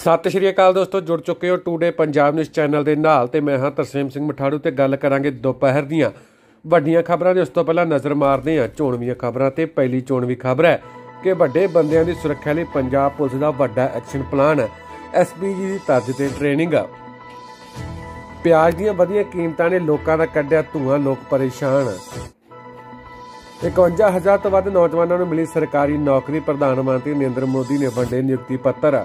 ਸਤਿ ਸ਼੍ਰੀ ਅਕਾਲ ਦੋਸਤੋ ਜੁੜ ਚੁੱਕੇ ਹੋ ਟੂਡੇ ਪੰਜਾਬ ਨਿਊਜ਼ ਚੈਨਲ ਦੇ ਨਾਲ ਤੇ ਮੈਂ ਹਾਂ ਤਰਸੇਮ ਸਿੰਘ ਮਠਾੜੂ ਤੇ ਗੱਲ ਕਰਾਂਗੇ ਦੁਪਹਿਰ ਦੀਆਂ ਵੱਡੀਆਂ ਖਬਰਾਂ ਦੇ ਉਸ ਤੋਂ ਪਹਿਲਾਂ ਨਜ਼ਰ ਮਾਰਦੇ ਹਾਂ ਚੋਣਵੀਆਂ ਖਬਰਾਂ ਤੇ ਪਹਿਲੀ ਚੋਣਵੀ ਖਬਰ ਹੈ ਕਿ ਵੱਡੇ ਬੰਦਿਆਂ ਦੀ ਸੁਰੱਖਿਆ ਲਈ ਪੰਜਾਬ ਪੁਲਿਸ ਦਾ ਵੱਡਾ ਐਕਸ਼ਨ ਪਲਾਨ ਹੈ ਐਸਪੀਜੀ ਦੀ ਤਰਜ ਤੇ ਟ੍ਰੇਨਿੰਗ ਪਿਆਜ਼ ਦੀਆਂ ਵਧੀਆਂ ਕੀਮਤਾਂ ਨੇ ਲੋਕਾਂ ਦਾ ਕੱਢਿਆ ਧੂਆਂ ਲੋਕ ਪਰੇਸ਼ਾਨ 51000 ਤੋਂ ਵੱਧ ਨੌਜਵਾਨਾਂ ਨੂੰ ਮਿਲੀ ਸਰਕਾਰੀ ਨੌਕਰੀ ਪ੍ਰਧਾਨ ਮੰਤਰੀ ਨਰਿੰਦਰ ਮੋਦੀ ਨੇ ਵੰਡੇ ਨਿਯੁਕਤੀ ਪੱਤਰ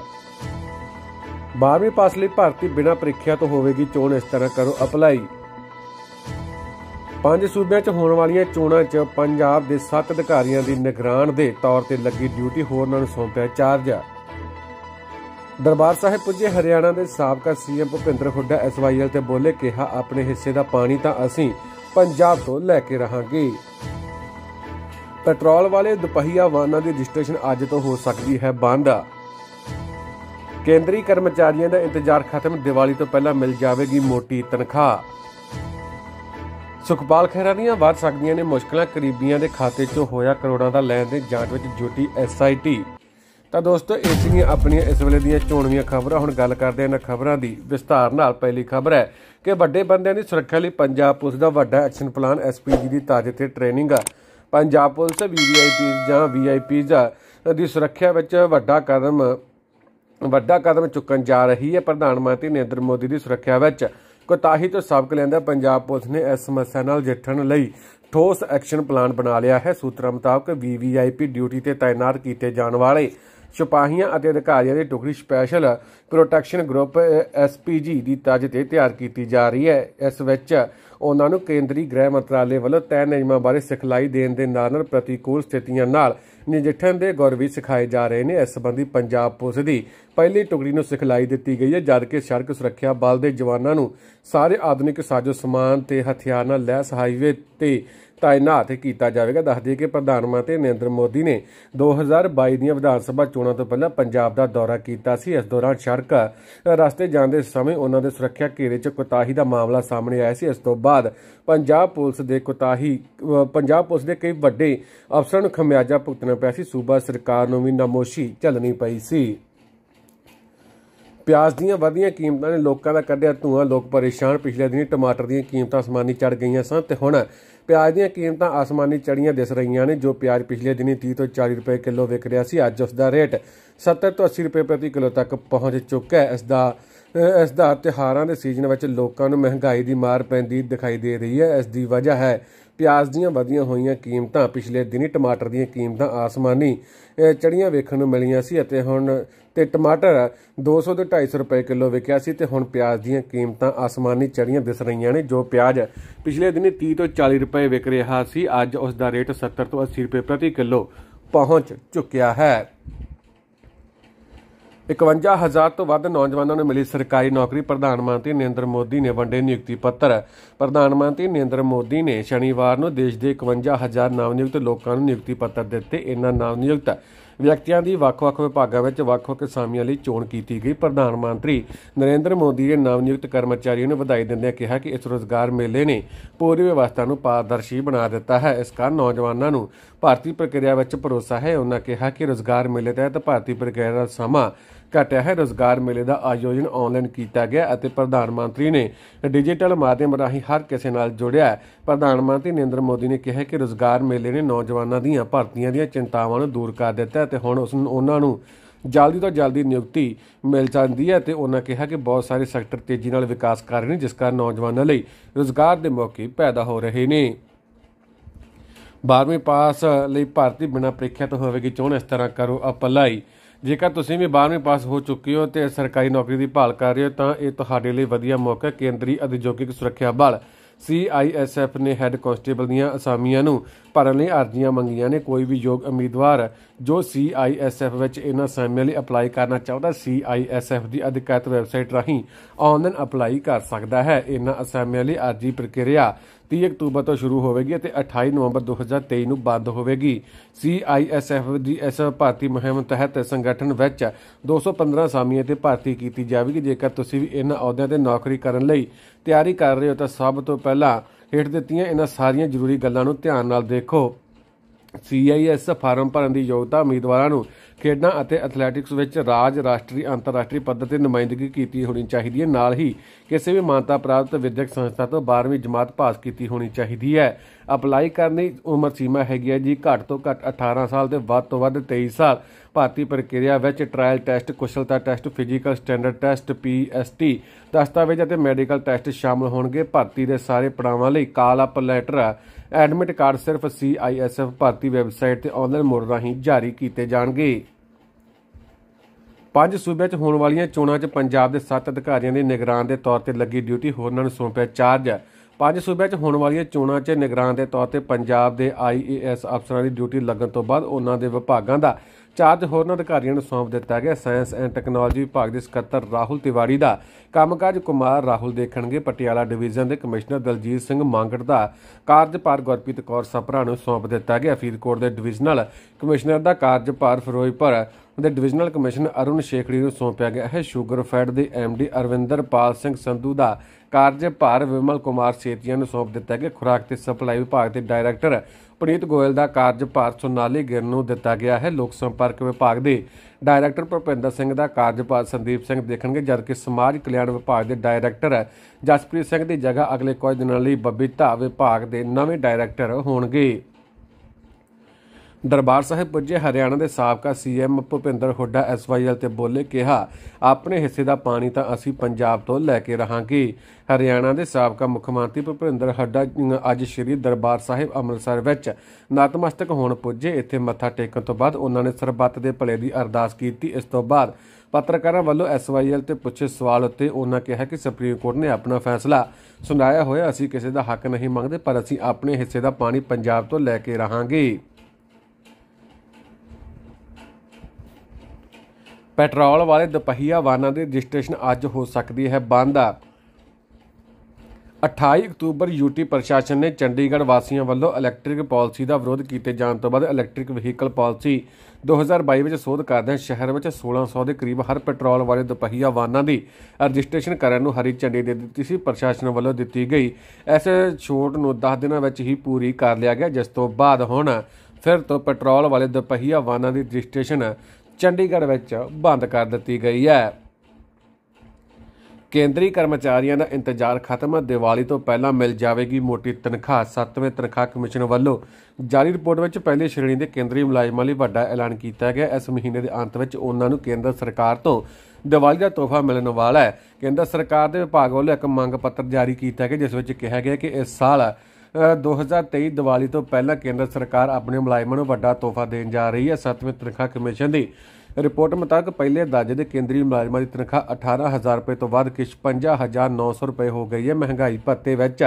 12ਵੀਂ ਪਾਸ ਲਈ ਭਾਰਤੀ ਬਿਨਾ ਪ੍ਰੀਖਿਆ ਤੋਂ ਹੋਵੇਗੀ ਚੋਣ ਇਸ ਤਰ੍ਹਾਂ ਕਰੋ ਅਪਲਾਈ ਪੰਜ ਸੂਬਿਆਂ 'ਚ ਹੋਣ ਵਾਲੀਆਂ ਚੋਣਾਂ 'ਚ ਪੰਜਾਬ ਦੇ 7 ਅਧਿਕਾਰੀਆਂ ਦੀ ਨਿਗਰਾਨ ਦੇ ਤੌਰ ਤੇ ਲੱਗੀ ਡਿਊਟੀ ਹੋਰਨਾਂ ਨੂੰ ਸੌਂਪਿਆ ਚਾਰਜ ਦਰਬਾਰ ਸਾਹਿਬ ਪੁੱਜੇ ਹਰਿਆਣਾ ਦੇ ਸਾਬਕਾ ਸੀਐਮ ਭੁਪਿੰਦਰ ਹੁੱਡਾ ਐਸਵਾਈਐਲ ਤੇ ਬੋਲੇ ਕਿਹਾ ਆਪਣੇ ਹਿੱਸੇ ਦਾ ਪਾਣੀ ਤਾਂ ਅਸੀਂ ਪੰਜਾਬ ਤੋਂ ਲੈ ਕੇ ਰਹਾਂਗੇ ਪੈਟਰੋਲ ਵਾਲੇ ਦੁਪਹੀਆ ਵਾਹਨਾਂ ਦੀ ਰਜਿਸਟ੍ਰੇਸ਼ਨ ਅੱਜ ਤੋਂ ਹੋ ਸਕਦੀ ਹੈ ਬੰਦ ਕੇਂਦਰੀ ਕਰਮਚਾਰੀਆਂ ਦਾ ਇੰਤਜ਼ਾਰ ਖਤਮ ਦੀਵਾਲੀ ਤੋਂ ਪਹਿਲਾਂ ਮਿਲ ਜਾਵੇਗੀ ਮੋਟੀ ਤਨਖਾਹ ਸੁਖਪਾਲ ਖਹਿਰਾ ਦੀਆਂ ਵਾਰ ਸਕਦੀਆਂ ਨੇ ਮੁਸ਼ਕਲਾਂ ਕਰੀਬੀਆਂ ਦੇ ਖਾਤੇ 'ਚੋਂ ਹੋਇਆ ਕਰੋੜਾਂ ਦਾ ਲੈਣ ਦੇ ਜਾਂਚ ਵਿੱਚ ਜੁਟੀ ਐਸਆਈਟੀ ਤਾਂ ਦੋਸਤੋ ਇਹ ਸੀਗੀਆਂ ਆਪਣੀਆਂ ਇਸ ਵੇਲੇ ਦੀਆਂ ਚੋਣਵੀਆਂ ਖਬਰਾਂ ਹੁਣ ਗੱਲ ਕਰਦੇ ਹਾਂ ਇਹਨਾਂ ਖਬਰਾਂ ਦੀ ਵਿਸਤਾਰ ਨਾਲ ਪਹਿਲੀ ਖਬਰ ਹੈ ਕਿ ਵੱਡੇ ਬੰਦਿਆਂ ਦੀ ਸੁਰੱਖਿਆ ਲਈ ਪੰਜਾਬ ਪੁਲਿਸ ਦਾ ਵੱਡਾ ਐਕਸ਼ਨ ਪਲਾਨ ਐਸਪੀਜੀ ਦੀ ਤਾਜੇ ਤੇ ਟ੍ਰੇਨਿੰਗ ਆ ਪੰਜਾਬ ਪੁਲਿਸ ਵੀਵੀਆਈਪੀ ਜਾਂ ਵੀਆਈਪੀ ਜਾਂ ਦੀ ਸੁਰੱਖਿਆ ਵਿੱਚ ਵੱਡਾ ਕਦਮ ਵੱਡਾ ਕਦਮ ਚੁੱਕਣ ਜਾ ਰਹੀ ਹੈ ਪ੍ਰਧਾਨ ਮੰਤਰੀ ਨਰਿੰਦਰ ਮੋਦੀ ਦੀ ਸੁਰੱਖਿਆ ਵਿੱਚ ਕੋਤਾਹੀ ਤੋਂ ਸਬਕ ਲੈਂਦਾ ਪੰਜਾਬ ਪੁਲਿਸ ਨੇ ਇਸ ਸਮੱਸਿਆ ਨਾਲ ਜਿੱਠਣ ਲਈ ਠੋਸ ਐਕਸ਼ਨ ਪਲਾਨ ਬਣਾ ਲਿਆ ਹੈ ਸੂਤਰਾਂ ਮੁਤਾਬਕ ਵੀਵੀਆਈਪੀ ਡਿਊਟੀ ਤੇ ਤਾਇਨਾਤ ਕੀਤੇ ਜਾਣ ਵਾਲੇ ਸਿਪਾਹੀਆਂ ਅਤੇ ਅਧਿਕਾਰੀਆਂ ਦੀ ਟੁਕੜੀ ਸਪੈਸ਼ਲ ਪ੍ਰੋਟੈਕਸ਼ਨ ਗਰੁੱਪ ਐਸਪੀਜੀ ਦੀ ਤਜ ਤੇ ਤਿਆਰ ਕੀਤੀ ਜਾ ਰਹੀ ਹੈ ਇਸ ਵਿੱਚ ਉਹਨਾਂ ਨੂੰ ਕੇਂਦਰੀ ਗ੍ਰਹਿ ਮੰਤਰਾਲੇ ਵੱਲੋਂ ਤੈਅ ਨਿਯਮਾਂ ਬਾਰੇ ਸਿਖਲਾਈ ਦੇਣ ਦੇ ਨਾਲ ਨਾਲ ਪ੍ਰਤੀਕੂਲ ਸਥਿਤੀਆਂ ਨਾਲ ਨਜਿੱਠਣ ਦੇ ਗੁਰ ਵੀ ਸਿਖਾਏ ਜਾ ਰਹੇ ਨੇ ਇਸ ਸੰਬੰਧੀ ਪੰਜਾਬ ਪੁਲਿਸ ਦੀ ਪਹਿਲੀ ਟੁਕੜੀ ਨੂੰ ਸਿਖਲਾਈ ਦਿੱਤੀ ਗਈ ਹੈ ਜਦਕਿ ਸੜਕ ਸੁਰੱਖਿਆ ਬਲ ਦੇ ਜਵਾਨਾਂ ਨੂੰ ਸਾਰੇ ਆਧੁਨਿਕ ਸਾਜ਼ੋ ਸਮਾਨ ਤੇ ਹਥਿਆਰ ਨਾਲ ਲੈਸ ਹਾਈਵੇ ਤੇ ਤਾਇਨਾਤ ਕੀਤਾ ਜਾਵੇਗਾ ਦੱਸ ਦਈਏ ਕਿ ਪ੍ਰਧਾਨ ਮੰਤਰੀ ਨਰਿੰਦਰ ਮੋਦੀ ਨੇ 2022 ਦੀਆਂ ਵਿਧਾਨ ਸਭਾ ਚੋਣਾਂ ਤੋਂ ਪਹਿਲਾਂ ਪੰਜਾਬ ਦਾ ਦੌਰਾ ਕੀਤਾ ਸੀ ਇਸ ਦੌਰਾਨ ਸ਼ਰਕ ਰਸਤੇ ਜਾਂਦੇ ਸਮੇਂ ਉਹਨਾਂ ਦੇ ਸੁਰੱਖਿਆ ਘੇਰੇ 'ਚ ਕੁਤਾਹੀ ਦਾ ਮਾਮਲਾ ਸਾਹਮਣੇ ਆਇਆ ਸੀ ਇਸ ਤੋਂ ਬਾਅਦ ਪੰਜਾਬ ਪੁਲਿਸ ਦੇ ਕੁਤਾਹੀ ਪੰਜਾਬ ਪੁਲਿਸ ਦੇ ਕਈ ਵੱਡੇ ਅਫਸਰਾਂ ਨੂੰ ਖਮਿਆਜਾ ਭੁਗਤਣਾ ਪਿਆ ਸੀ ਸੂਬਾ ਸਰਕਾਰ ਨੂੰ ਵੀ ਨਮੋਸ਼ੀ ਝੱਲਣੀ ਪਈ ਸੀ ਪਿਆਜ਼ ਦੀਆਂ ਵਧੀਆਂ ਕੀਮਤਾਂ ਨੇ ਲੋਕਾਂ ਦਾ ਕੱਢਿਆ ਧੂਆਂ ਲੋਕ ਪਰੇਸ਼ਾਨ ਪਿਛਲੇ ਦਿਨੀ ਟਮਾਟਰ ਦੀਆਂ ਕੀਮਤਾਂ ਅਸਮਾਨੀ ਚੜ ਗਈਆਂ ਸਨ ਤੇ ਹੁਣ ਪਿਆਜ਼ ਦੀਆਂ ਕੀਮਤਾਂ ਆਸਮਾਨੀ ਚੜੀਆਂ ਦਿਸ ਰਹੀਆਂ ਨੇ ਜੋ ਪਿਆਜ਼ ਪਿਛਲੇ ਦਿਨੀ 30 ਤੋਂ 40 ਰੁਪਏ ਕਿਲੋ ਵਿਕ ਰਿਹਾ ਸੀ ਅੱਜ ਉਸ ਦਾ ਰੇਟ 70 ਤੋਂ 80 ਰੁਪਏ ਪ੍ਰਤੀ ਕਿਲੋ ਤੱਕ ਪਹੁੰਚ ਚੁੱਕਾ ਹੈ ਇਸ ਦਾ ਇਸ ਦਾ ਤਿਹਾਰਾਂ ਦੇ ਸੀਜ਼ਨ ਵਿੱਚ ਲੋਕਾਂ ਨੂੰ ਮਹਿੰਗਾਈ ਦੀ ਮਾਰ ਪੈਂਦੀ ਦਿਖਾਈ ਦੇ ਰਹੀ ਹੈ ਇਸ ਦੀ ਵਜ੍ਹਾ ਹੈ ਪਿਆਜ਼ ਦੀਆਂ ਵਧੀਆਂ ਹੋਈਆਂ ਕੀਮਤਾਂ ਪਿਛਲੇ ਦਿਨੀ ਟਮਾਟਰ ਦੀਆਂ ਕੀਮਤਾਂ ਆਸਮਾਨੀ ਚੜੀਆਂ ਵੇਖਣ ਨੂੰ ਮਿਲੀਆਂ ਸੀ ਅਤੇ ਹੁਣ ਤੇ ਟਮਾਟਰ 200 ਤੋਂ 250 ਰੁਪਏ ਕਿਲੋ ਵਿਕਿਆ ਸੀ ਤੇ ਹੁਣ ਪਿਆਜ਼ ਦੀਆਂ ਕੀਮਤਾਂ ਆਸਮਾਨੀ ਚੜੀਆਂ ਦਿਸ ਰਹੀਆਂ ਨੇ ਜੋ ਪਿਆਜ਼ ਪਿਛਲੇ ਦਿਨੀ 30 ਤੋਂ 40 ਰੁਪਏ ਵਿਕ ਰਿਹਾ ਸੀ ਅੱਜ ਉਸ ਦਾ ਰੇਟ 70 ਤੋਂ 80 ਰੁਪਏ ਪ੍ਰਤੀ ਕਿਲੋ ਪਹੁੰਚ ਚੁੱਕਿਆ ਹੈ 51000 ਤੋਂ ਵੱਧ ਨੌਜਵਾਨਾਂ ਨੂੰ ਮਿਲੀ ਸਰਕਾਰੀ ਨੌਕਰੀ ਪ੍ਰਧਾਨ ਮੰਤਰੀ ਨਰਿੰਦਰ ਮੋਦੀ ਨੇ ਵੰਡੇ ਨਿਯੁਕਤੀ ਪੱਤਰ ਪ੍ਰਧਾਨ ਮੰਤਰੀ ਨਰਿੰਦਰ ਮੋਦੀ ਨੇ ਸ਼ਨੀਵਾਰ ਨੂੰ ਦੇਸ਼ ਦੇ 51000 ਨਵਨਿਯੁਕਤ ਲੋਕਾਂ ਨੂੰ ਨਿਯੁਕਤੀ ਪੱਤਰ ਦਿੱਤੇ ਇਹਨਾਂ ਨਵਨਿਯੁਕਤ ਵਿਅਕਤੀਆਂ ਦੀ ਵੱਖ-ਵੱਖ ਵਿਭਾਗਾਂ ਵਿੱਚ ਵੱਖ-ਵੱਖ ਅਸਾਮੀਆਂ ਲਈ ਚੋਣ ਕੀਤੀ ਗਈ ਪ੍ਰਧਾਨ ਮੰਤਰੀ ਨਰਿੰਦਰ ਮੋਦੀ ਨੇ ਨਵਨਿਯੁਕਤ ਕਰਮਚਾਰੀਆਂ ਨੂੰ ਵਧਾਈ ਦਿੰਦਿਆਂ ਕਿਹਾ ਕਿ ਇਸ ਰੋਜ਼ਗਾਰ ਮੇਲੇ ਨੇ ਪੂਰੀ ਵਿਵਸਥਾ ਨੂੰ ਪਾਰਦਰਸ਼ੀ ਬਣਾ ਦਿੱਤਾ ਹੈ ਇਸ ਕਾਰਨ ਨੌਜਵਾਨਾਂ ਨੂੰ ਭਾਰਤੀ ਪ੍ਰਕਿਰਿਆ ਵਿੱਚ ਭਰੋਸਾ ਹੈ ਉਹਨਾਂ ਕਿਹਾ ਕਿ ਰੋਜ਼ਗਾਰ ਮੇਲੇ ਤਹਿਤ ਭਾਰਤੀ ਪ੍ਰਕਿਰਿਆ ਦਾ ਸਮਾਂ ਘਟਿਆ ਹੈ ਰੋਜ਼ਗਾਰ ਮੇਲੇ ਦਾ ਆਯੋਜਨ ਆਨਲਾਈਨ ਕੀਤਾ ਗਿਆ ਅਤੇ ਪ੍ਰਧਾਨ ਮੰਤਰੀ ਨੇ ਡਿਜੀਟਲ ਮਾਧਿਅਮ ਰਾਹੀਂ ਹਰ ਕਿਸੇ ਨਾਲ ਜੁੜਿਆ ਪ੍ਰਧਾਨ ਮੰਤਰੀ ਨਰਿੰਦਰ ਮੋਦੀ ਨੇ ਕਿਹਾ ਕਿ ਰੋਜ਼ਗਾਰ ਮੇਲੇ ਨੇ ਨੌਜਵਾਨਾਂ ਦੀਆਂ ਭਰਤੀਆਂ ਦੀਆਂ ਚਿੰਤਾਵਾਂ ਨੂੰ ਦੂਰ ਕਰ ਦਿੱਤਾ ਅਤੇ ਹੁਣ ਉਸ ਉਹਨਾਂ ਨੂੰ ਜਲਦੀ ਤੋਂ ਜਲਦੀ ਨਿਯੁਕਤੀ ਮਿਲ ਜਾਂਦੀ ਹੈ ਤੇ ਉਹਨਾਂ ਕਿਹਾ ਕਿ ਬਹੁਤ ਸਾਰੇ ਸੈਕਟਰ ਤੇਜ਼ੀ ਨਾਲ ਵਿਕਾਸ ਕਰ ਰਹੇ ਨੇ ਜਿਸ ਕਾਰਨ ਨੌਜਵਾਨਾਂ ਲਈ ਰੋਜ਼ਗਾਰ ਦੇ ਮੌਕੇ ਪੈਦਾ ਹੋ ਰਹੇ ਨੇ 12ਵੀਂ ਪਾਸ ਲਈ ਭਾਰਤੀ ਬਿਨਾ ਪ੍ਰੀਖਿਆ ਤੋਂ ਹੋਵੇਗੀ ਚੋਣ ਇਸ ਤਰ੍ਹਾਂ ਕਰੋ ਅਪਲਾਈ ਜੇਕਰ ਤੁਸੀਂ ਵੀ 12ਵੀਂ ਪਾਸ ਹੋ ਚੁੱਕੇ ਹੋ ਤੇ ਸਰਕਾਰੀ ਨੌਕਰੀ ਦੀ ਭਾਲ ਕਰ ਰਹੇ ਹੋ ਤਾਂ ਇਹ ਤੁਹਾਡੇ ਲਈ ਵਧੀਆ ਮੌਕਾ ਕੇਂਦਰੀ ਅਧਿਜੋਗਿਕ ਸੁਰੱਖਿਆ ਬਲ CISF ਨੇ ਹੈੱਡ ਕਾਂਸਟੇਬਲ ਦੀਆਂ ਅਸਾਮੀਆਂ ਨੂੰ ਭਰਨ ਲਈ ਅਰਜ਼ੀਆਂ ਮੰਗੀਆਂ ਨੇ ਕੋਈ ਵੀ ਯੋਗ ਉਮੀਦਵਾਰ ਜੋ CISF ਵਿੱਚ ਇਹਨਾਂ ਸੈਮੀਆਂ ਲਈ ਅਪਲਾਈ ਕਰਨਾ ਚਾਹੁੰਦਾ CISF ਦੀ ਅਧਿਕਾਰਤ ਵੈਬਸਾਈਟ ਰਾਹੀਂ ਆਨਲਾਈਨ ਅਪਲਾਈ ਕਰ ਸਕਦਾ ਹੈ ਇਹਨਾਂ ਅਸਾਮੀਆਂ ਲਈ ਅਰਜ਼ੀ ਪ੍ਰਕਿਰਿਆ 30 ਅਕਤੂਬਰ ਤੋਂ ਸ਼ੁਰੂ ਹੋਵੇਗੀ ਅਤੇ 28 ਨਵੰਬਰ 2023 ਨੂੰ ਬੰਦ ਹੋਵੇਗੀ CISF ਦੀ ਇਸ ਭਾਰਤੀ ਮੁਹਿੰਮ ਤਹਿਤ ਸੰਗਠਨ ਵਿੱਚ 215 ਸਾਮੀਆਂ ਤੇ ਭਰਤੀ ਕੀਤੀ ਜਾਵੇਗੀ ਜੇਕਰ ਤੁਸੀਂ ਵੀ ਇਹਨਾਂ ਅਹੁਦਿਆਂ ਤੇ ਨੌਕਰੀ ਕਰਨ ਲਈ ਤਿਆਰੀ ਕਰ ਰਹੇ ਹੋ ਤਾਂ ਸਭ ਤੋਂ ਪਹਿਲਾਂ ਹੇਠ ਦਿੱਤੀਆਂ ਇਹਨਾਂ ਸਾਰੀਆਂ ਜ਼ਰੂਰੀ ਗੱਲਾਂ ਨੂੰ ਧਿਆਨ ਨਾਲ ਦੇਖੋ ਸੀਆਈਐਸ ਫਾਰਮ ਭਰਨ ਦੀ ਯੋਗਤਾ ਉਮੀਦਵਾਰਾਂ ਨੂੰ ਖੇਡਾਂ ਅਤੇ ਐਥਲੈਟਿਕਸ ਵਿੱਚ ਰਾਜ ਰਾਸ਼ਟਰੀ ਅੰਤਰਰਾਸ਼ਟਰੀ ਪੱਧਰ ਤੇ ਨੁਮਾਇੰਦਗੀ ਕੀਤੀ ਹੋਣੀ ਚਾਹੀਦੀ ਹੈ ਨਾਲ ਹੀ ਕਿਸੇ ਵੀ ਮਾਨਤਾ ਪ੍ਰਾਪਤ ਵਿਦਿਅਕ ਸੰਸਥਾ ਤੋਂ 12ਵੀਂ ਜਮਾਤ ਪਾਸ ਕੀਤੀ ਹੋਣੀ ਚਾਹੀਦੀ ਹੈ ਅਪਲਾਈ ਕਰਨ ਦੀ ਉਮਰ ਸੀਮਾ ਹੈਗੀ ਹੈ ਜੀ ਘੱਟ ਤੋਂ ਘੱਟ 18 ਸਾਲ ਤੇ ਵੱਧ ਤੋਂ ਵੱਧ 23 ਸਾਲ ਭਰਤੀ ਪ੍ਰਕਿਰਿਆ ਵਿੱਚ ਟ੍ਰਾਇਲ ਟੈਸਟ ਕੁਸ਼ਲਤਾ test physical standard test PST ਦਸਤਾਵੇਜ਼ ਅਤੇ ਮੈਡੀਕਲ ਟੈਸਟ ਸ਼ਾਮਲ ਹੋਣਗੇ ਭਰਤੀ ਦੇ ਸਾਰੇ ਪੜਾਵਾਂ ਲਈ call up letter admit card ਸਿਰਫ ਸੀਆਈਐਸਐਫ ਭਰਤੀ ਵੈਬਸਾਈਟ ਤੇ ਆਨਲਾਈਨ ਮੋਡ ਰਾਹੀਂ ਜਾਰੀ ਕੀਤੇ ਜਾਣਗੇ ਪੰਜ ਸੂਬਿਆਂ 'ਚ ਹੋਣ ਵਾਲੀਆਂ ਚੋਣਾਂ 'ਚ ਪੰਜਾਬ ਦੇ 7 ਅਧਿਕਾਰੀਆਂ ਦੀ ਨਿਗਰਾਨ ਦੇ ਤੌਰ ਤੇ ਲੱਗੀ ਡਿਊਟੀ ਹੋਰਨਾਂ ਨੂੰ ਸੌਂਪਿਆ ਚਾਰਜ ਪੰਜ ਸੂਬਿਆਂ 'ਚ ਹੋਣ ਵਾਲੀਆਂ ਚੋਣਾਂ 'ਚ ਨਿਗਰਾਨ ਦੇ ਤੌਰ ਤੇ ਪੰਜਾਬ ਦੇ ਆਈਏਐਸ ਅਫਸਰਾਂ ਦੀ ਡਿਊਟੀ ਲੱਗਣ ਤੋਂ ਬਾਅਦ ਉਹਨਾਂ ਦੇ ਵਿਭਾਗਾਂ ਦਾ ਚਾਰਜ ਹੋਰਨਾਂ ਅਧਿਕਾਰੀਆਂ ਨੂੰ ਸੌਂਪ ਦਿੱਤਾ ਗਿਆ ਸਾਇੰਸ ਐਂਡ ਟੈਕਨੋਲੋਜੀ ਵਿਭਾਗ ਦੇ ਸਕੱਤਰ ਰਾਹੁਲ ਤਿਵਾੜੀ ਦਾ ਕੰਮਕਾਜ ਕੁਮਾਰ ਰਾਹੁਲ ਦੇਖਣਗੇ ਪਟਿਆਲਾ ਡਿਵੀਜ਼ਨ ਦੇ ਕਮਿਸ਼ਨਰ ਦਲਜੀਤ ਸਿੰਘ ਮੰਗੜ ਦਾ ਕਾਰਜਭਾਰ ਗੁਰਪ੍ਰੀਤ ਕੌਰ ਸਪਰਾ ਨੂੰ ਸੌਂਪ ਦਿੱਤਾ ਗਿਆ ਫਰੀਦਕੋਟ ਦੇ ਡਿਵੀਜ਼ਨਲ ਕਮਿਸ਼ਨਰ ਦਾ ਕਾਰਜਭਾਰ ਫਿਰੋਜ਼ਪੁਰ ਦੇ ਡਿਵੀਜ਼ਨਲ ਕਮਿਸ਼ਨਰ ਅਰੁਣ ਸ਼ੇਖੜੀ ਨੂੰ ਸੌਂਪਿਆ ਗਿਆ ਹੈ ਫੈਡ ਦੇ ਐਮਡੀ ਅਰਵਿੰਦਰਪਾਲ ਸਿੰਘ ਸੰਧੂ ਦਾ ਕਾਰਜਭਾਰ ਵਿਮਲ ਕੁਮਾਰ ਸੇਤੀਆ ਨੂੰ ਸੌਂਪ ਦਿੱਤਾ ਗਿਆ ਖੁਰਾਕ ਤੇ ਸਪਲਾਈ ਵਿਭਾਗ ਦੇ ਡਾਇਰੈਕਟਰ ਪ੍ਰੀਤ ਗੋਇਲ ਦਾ ਕਾਰਜਭਾਰ ਸੋਨਾਲੀ ਗਿਰ ਨੂੰ ਦਿੱਤਾ ਗਿਆ ਹੈ ਲੋਕ ਸੰਪਰਕ ਵਿਭਾਗ ਦੇ ਡਾਇਰੈਕਟਰ ਭਪਿੰਦਰ ਸਿੰਘ ਦਾ ਕਾਰਜਭਾਰ ਸੰਦੀਪ ਸਿੰਘ ਦੇਖਣਗੇ ਜਦਕਿ ਸਮਾਜ ਕਲਿਆਣ ਵਿਭਾਗ ਦੇ ਡਾਇਰੈਕਟਰ ਜਸਪ੍ਰੀਤ ਸਿੰਘ ਦੀ ਜਗ੍ਹਾ ਅਗਲੇ ਕੁਝ ਦਿਨਾਂ ਲਈ ਬਬੀਤਾ ਵਿਭਾਗ ਦੇ ਨਵੇਂ ਡਾਇਰੈਕਟਰ ਹੋਣਗੇ ਦਰਬਾਰ ਸਾਹਿਬ ਪੁੱਜੇ ਹਰਿਆਣਾ ਦੇ ਸਾਬਕਾ ਸੀਐਮ ਭੁਪਿੰਦਰ ਹੁੱਡਾ ਐਸਵਾਈਐਲ ਤੇ ਬੋਲੇ ਕਿਹਾ ਆਪਣੇ ਹਿੱਸੇ ਦਾ ਪਾਣੀ ਤਾਂ ਅਸੀਂ ਪੰਜਾਬ ਤੋਂ ਲੈ ਕੇ ਰਹਾਂਗੇ ਹਰਿਆਣਾ ਦੇ ਸਾਬਕਾ ਮੁੱਖ ਮੰਤਰੀ ਭੁਪਿੰਦਰ ਹੁੱਡਾ ਅੱਜ ਸ਼੍ਰੀ ਦਰਬਾਰ ਸਾਹਿਬ ਅੰਮ੍ਰਿਤਸਰ ਵਿੱਚ ਨਤਮਸਤਕ ਹੋਣ ਪੁੱਜੇ ਇੱਥੇ ਮੱਥਾ ਟੇਕਣ ਤੋਂ ਬਾਅਦ ਉਹਨਾਂ ਨੇ ਸਰਬੱਤ ਦੇ ਭਲੇ ਦੀ ਅਰਦਾਸ ਕੀਤੀ ਇਸ ਤੋਂ ਬਾਅਦ ਪੱਤਰਕਾਰਾਂ ਵੱਲੋਂ ਐਸਵਾਈਐਲ ਤੇ ਪੁੱਛੇ ਸਵਾਲ ਉੱਤੇ ਉਹਨਾਂ ਕਿਹਾ ਕਿ ਸੁਪਰੀਮ ਕੋਰਟ ਨੇ ਆਪਣਾ ਫੈਸਲਾ ਸੁਣਾਇਆ ਹੋਇਆ ਅਸੀਂ ਕਿਸੇ ਦਾ ਹੱਕ ਨਹੀਂ ਮੰਗਦੇ ਪਰ ਅਸੀਂ ਆਪਣੇ ਹਿੱਸੇ ਦਾ ਪਾਣੀ ਪੰਜਾਬ ਤੋਂ ਲੈ ਕੇ ਰਹਾਂਗੇ ਪੈਟਰੋਲ ਵਾਲੇ ਦੁਪਹੀਆ ਵਾਹਨਾਂ ਦੀ ਰਜਿਸਟ੍ਰੇਸ਼ਨ ਅੱਜ ਹੋ ਸਕਦੀ ਹੈ ਬੰਦ 28 ਅਕਤੂਬਰ ਯੂਟੀ ਪ੍ਰਸ਼ਾਸਨ ਨੇ ਚੰਡੀਗੜ੍ਹ ਵਾਸੀਆਂ ਵੱਲੋਂ ਇਲੈਕਟ੍ਰਿਕ ਪਾਲਿਸੀ ਦਾ ਵਿਰੋਧ ਕੀਤੇ ਜਾਣ ਤੋਂ ਬਾਅਦ ਇਲੈਕਟ੍ਰਿਕ ਵਹੀਕਲ ਪਾਲਿਸੀ 2022 ਵਿੱਚ ਸੋਧ ਕਰਦਿਆਂ ਸ਼ਹਿਰ ਵਿੱਚ 1600 ਦੇ ਕਰੀਬ ਹਰ ਪੈਟਰੋਲ ਵਾਲੇ ਦੁਪਹੀਆ ਵਾਹਨਾਂ ਦੀ ਰਜਿਸਟ੍ਰੇਸ਼ਨ ਕਰਨ ਨੂੰ ਹਰੀ ਝੰਡੀ ਦੇ ਦਿੱਤੀ ਸੀ ਪ੍ਰਸ਼ਾਸਨ ਵੱਲੋਂ ਦਿੱਤੀ ਗਈ ਇਸ ਛੋਟ ਨੂੰ 10 ਦਿਨਾਂ ਵਿੱਚ ਹੀ ਪੂਰੀ ਕਰ ਲਿਆ ਗਿਆ ਜਿਸ ਤੋਂ ਬਾਅਦ ਹੁਣ ਫਿਰ ਤੋਂ ਪੈਟਰੋਲ ਵਾਲੇ ਦੁਪਹੀਆ ਵਾਹਨਾਂ ਦੀ ਰਜਿਸਟ੍ਰੇਸ਼ਨ ਚੰਡੀਗੜ੍ਹ ਵਿੱਚ ਬੰਦ ਕਰ ਦਿੱਤੀ ਗਈ ਹੈ ਕੇਂਦਰੀ ਕਰਮਚਾਰੀਆਂ ਦਾ ਇੰਤਜ਼ਾਰ ਖਤਮ ਦੀਵਾਲੀ ਤੋਂ ਪਹਿਲਾਂ ਮਿਲ ਜਾਵੇਗੀ ਮੋਟੀ ਤਨਖਾਹ ਸੱਤਵੇਂ ਤਨਖਾਹ ਕਮਿਸ਼ਨ ਵੱਲੋਂ ਜਾਰੀ ਰਿਪੋਰਟ ਵਿੱਚ ਪਹਿਲੀ ਸ਼੍ਰੇਣੀ ਦੇ ਕੇਂਦਰੀ ਮੁਲਾਜ਼ਮਾਂ ਲਈ ਵੱਡਾ ਐਲਾਨ ਕੀਤਾ ਗਿਆ ਇਸ ਮਹੀਨੇ ਦੇ ਅੰਤ ਵਿੱਚ ਉਹਨਾਂ ਨੂੰ ਕੇਂਦਰ ਸਰਕਾਰ ਤੋਂ ਦੀਵਾਲੀ ਦਾ ਤੋਹਫਾ ਮਿਲਣ ਵਾਲਾ ਹੈ ਕੇਂਦਰ ਸਰਕਾਰ ਦੇ ਵਿਭਾਗ ਵੱਲੋਂ ਇੱਕ ਮੰਗ ਪੱਤਰ ਜਾਰੀ ਕੀਤਾ ਗਿਆ ਜਿਸ ਵਿੱਚ ਕਿਹਾ ਗਿਆ ਕਿ ਇਸ ਸਾਲ 2023 ਦੀਵਾਲੀ ਤੋਂ ਪਹਿਲਾਂ ਕੇਂਦਰ ਸਰਕਾਰ ਆਪਣੇ ਮੁਲਾਜ਼ਮਾਂ ਨੂੰ ਵੱਡਾ ਤੋਹਫਾ ਦੇਣ ਜਾ ਰਹੀ ਹੈ ਸੱਤਵੇਂ ਤਨਖਾਹ ਕਮਿਸ਼ਨ ਦੀ ਰਿਪੋਰਟ ਮੁਤਾਬਕ ਪਹਿਲੇ ਦਰਜ ਦੇ ਕੇਂਦਰੀ ਮੁਲਾਜ਼ਮਾਂ ਦੀ ਤਨਖਾਹ 18000 ਰੁਪਏ ਤੋਂ ਵੱਧ ਕਿਸ 55900 ਰੁਪਏ ਹੋ ਗਈ ਹੈ ਮਹਿੰਗਾਈ ਭੱਤੇ ਵਿੱਚ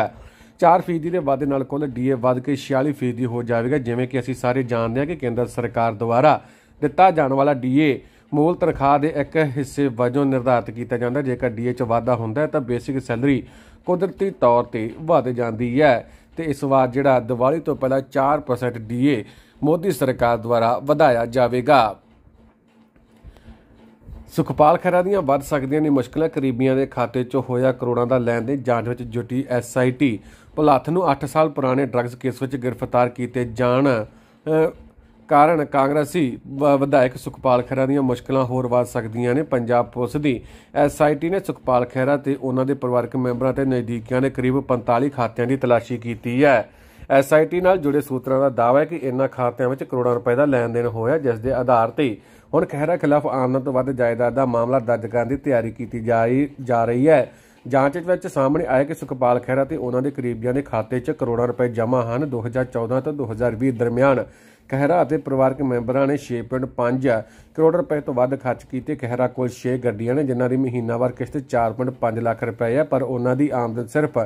4% ਦੇ ਵਾਧੇ ਨਾਲ ਕੁੱਲ ਡੀਏ ਵੱਧ ਕੇ 46% ਹੋ ਜਾਵੇਗਾ ਜਿਵੇਂ ਕਿ ਅਸੀਂ ਸਾਰੇ ਜਾਣਦੇ ਹਾਂ ਕਿ ਕੇਂਦਰ ਸਰਕਾਰ ਦੁਆਰਾ ਦਿੱਤਾ ਜਾਣ ਵਾਲਾ ਡੀਏ ਮੂਲ ਤਨਖਾਹ ਦੇ ਇੱਕ ਹਿੱਸੇ ਵਜੋਂ ਨਿਰਧਾਰਤ ਕੀਤਾ ਜਾਂਦਾ ਜੇਕਰ ਡੀਏ 'ਚ ਵਾਧਾ ਹੁੰਦਾ ਹੈ ਤਾਂ ਬੇਸਿਕ ਸੈਲਰੀ ਕੁਦਰਤੀ ਤੌਰ ਤੇ ਵਧ ਜਾਂਦੀ ਹੈ ਤੇ ਇਸ ਵਾਰ ਜਿਹੜਾ ਦੀਵਾਲੀ ਤੋਂ ਪਹਿਲਾਂ 4% ਡੀਏ ਮੋਦੀ ਸਰਕਾਰ ਦੁਆਰਾ ਵਧਾਇਆ ਜਾਵੇਗਾ ਸੁਖਪਾਲ ਖਰਾ ਦੀਆਂ ਵੱਧ ਸਕਦੀਆਂ ਨੇ ਮੁਸ਼ਕਲਾਂ ਕਰੀਬੀਆਂ ਦੇ ਖਾਤੇ 'ਚ ਹੋਇਆ ਕਰੋੜਾਂ ਦਾ ਲੈਣ ਦੇ ਜਾਂਚ ਵਿੱਚ ਜੁਟੀ ਐਸਆਈਟੀ ਭੁਲੱਥ ਨੂੰ 8 ਸਾਲ ਪੁਰਾਣੇ ਡਰੱਗਸ ਕੇਸ ਵਿੱਚ ਗ੍ਰਿਫਤਾਰ ਕੀਤੇ ਜਾਣ ਕਾਰਨ ਕਾਂਗਰਸੀ ਵਿਧਾਇਕ ਸੁਖਪਾਲ ਖਹਿਰਾ ਦੀਆਂ ਮੁਸ਼ਕਲਾਂ ਹੋਰ ਵੱਧ ਸਕਦੀਆਂ ਨੇ ਪੰਜਾਬ ਪੁਲਿਸ ਦੀ ਐਸਆਈਟੀ ਨੇ ਸੁਖਪਾਲ ਖਹਿਰਾ ਤੇ ਉਹਨਾਂ ਦੇ ਪਰਿਵਾਰਕ ਮੈਂਬਰਾਂ ਤੇ ਨਜ਼ਦੀਕੀਆਂ ਨੇ ਕਰੀਬ 45 ਖਾਤਿਆਂ ਦੀ ਤਲਾਸ਼ੀ ਕੀਤੀ ਹੈ ਐਸਆਈਟੀ ਨਾਲ ਜੁੜੇ ਸੂਤਰਾਂ ਦਾ ਦਾਅਵਾ ਹੈ ਕਿ ਇਨ੍ਹਾਂ ਖਾਤਿਆਂ ਵਿੱਚ ਕਰੋੜਾਂ ਰੁਪਏ ਦਾ ਲੈਣ ਦੇਣ ਹੋਇਆ ਜਿਸ ਦੇ ਆਧਾਰ ਤੇ ਹੁਣ ਖਹਿਰਾ ਖਿਲਾਫ ਆਮਦਨ ਤੋਂ ਵੱਧ ਜਾਇਦਾਦ ਦਾ ਮਾਮਲਾ ਦਰਜ ਕਰਨ ਦੀ ਤਿਆਰੀ ਕੀਤੀ ਜਾ ਰਹੀ ਹੈ ਜਾਂਚ ਵਿੱਚ ਸਾਹਮਣੇ ਆਇਆ ਕਿ ਸੁਖਪਾਲ ਖਹਿਰਾ ਤੇ ਉਹਨਾਂ ਦੇ ਕਰੀਬੀਆਂ ਦੇ ਖਾਤੇ 'ਚ ਕਰੋੜਾਂ ਰੁਪਏ ਜਮ੍ਹਾਂ ਹਨ 2014 ਤੋਂ 2020 ਦਰਮਿਆਨ ਖਹਿਰਾ ਅਤੇ ਪਰਿਵਾਰਕ ਮੈਂਬਰਾਂ ਨੇ 6.5 ਕਰੋੜ ਰੁਪਏ ਤੋਂ ਵੱਧ ਖਰਚ ਕੀਤੇ ਖਹਿਰਾ ਕੋਲ 6 ਗੱਡੀਆਂ ਨੇ ਜਿਨ੍ਹਾਂ ਦੀ ਮਹੀਨਾਵਾਰ ਕਿਸ਼ਤ 4.5 ਲੱਖ ਰੁਪਏ ਹੈ ਪਰ ਉਹਨਾਂ ਦੀ ਆਮਦਨ ਸਿਰਫ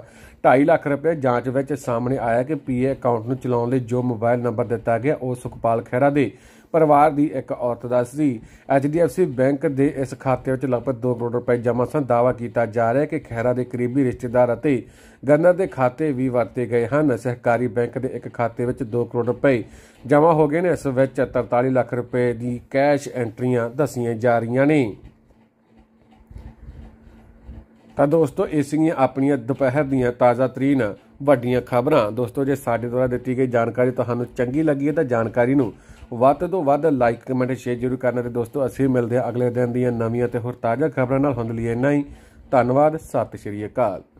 2.5 ਲੱਖ ਰੁਪਏ ਜਾਂਚ ਵਿੱਚ ਸਾਹਮਣੇ ਆਇਆ ਕਿ ਪੀਏ ਅਕਾਊਂਟ ਨੂੰ ਚਲਾਉਣ ਲਈ ਜੋ ਮੋਬਾਈਲ ਨੰਬਰ ਦਿੱਤਾ ਗਿਆ ਉਹ ਸੁਖਪਾਲ ਖਹਿਰਾ ਦੇ ਪਰਿਵਾਰ ਦੀ ਇੱਕ ਔਰਤ ਦਾ ਸੀ ਐਚਡੀਐਫਸੀ ਬੈਂਕ ਦੇ ਇਸ ਖਾਤੇ ਵਿੱਚ ਲਗਭਗ 2 ਕਰੋੜ ਰੁਪਏ ਜਮ੍ਹਾਂ ਸਨ ਦਾਵਾ ਕੀਤਾ ਜਾ ਰਿਹਾ ਹੈ ਕਿ ਖੈਰਾ ਦੇ ਕਰੀਬੀ ਰਿਸ਼ਤੇਦਾਰ ਅਤੇ ਗੰਨਰ ਦੇ ਖਾਤੇ ਵੀ ਵਰਤੇ ਗਏ ਹਨ ਸਹਿਕਾਰੀ ਬੈਂਕ ਦੇ ਇੱਕ ਖਾਤੇ ਵਿੱਚ 2 ਕਰੋੜ ਰੁਪਏ ਜਮ੍ਹਾਂ ਹੋ ਗਏ ਨੇ ਇਸ ਵਿੱਚ 43 ਲੱਖ ਰੁਪਏ ਦੀ ਕੈਸ਼ ਐਂਟਰੀਆਂ ਦੱਸੀਆਂ ਜਾ ਰਹੀਆਂ ਨੇ ਤਾਂ ਦੋਸਤੋ ਇਸ ਸੀਗੀਆਂ ਆਪਣੀਆਂ ਦੁਪਹਿਰ ਦੀਆਂ ਤਾਜ਼ਾ ਤਰੀਨ ਵੱਡੀਆਂ ਖਬਰਾਂ ਦੋਸਤੋ ਜੇ ਸਾਡੇ ਦੁਆਰਾ ਦਿੱਤੀ ਗਈ ਜਾਣਕਾਰੀ ਤੁਹਾਨੂੰ ਚੰਗੀ ਲੱਗੀ ਹੈ ਤਾਂ ਜਾਣਕਾਰੀ ਨੂੰ ਵੱਧ ਤੋਂ ਵੱਧ ਲਾਈਕ ਕਮੈਂਟ ਸ਼ੇਅਰ ਜ਼ਰੂਰ ਕਰਨਾ ਤੇ ਦੋਸਤੋ ਅਸੀਂ ਮਿਲਦੇ ਹਾਂ ਅਗਲੇ ਦਿਨ ਦੀਆਂ ਨਵੀਆਂ ਤੇ ਹੋਰ ਤਾਜ਼ਾ ਖਬਰਾਂ ਨਾਲ ਹੁੰਦ ਲਈ ਇੰਨਾ ਹੀ ਧੰਨਵਾਦ ਸਤਿ ਸ਼੍ਰੀ ਅਕਾਲ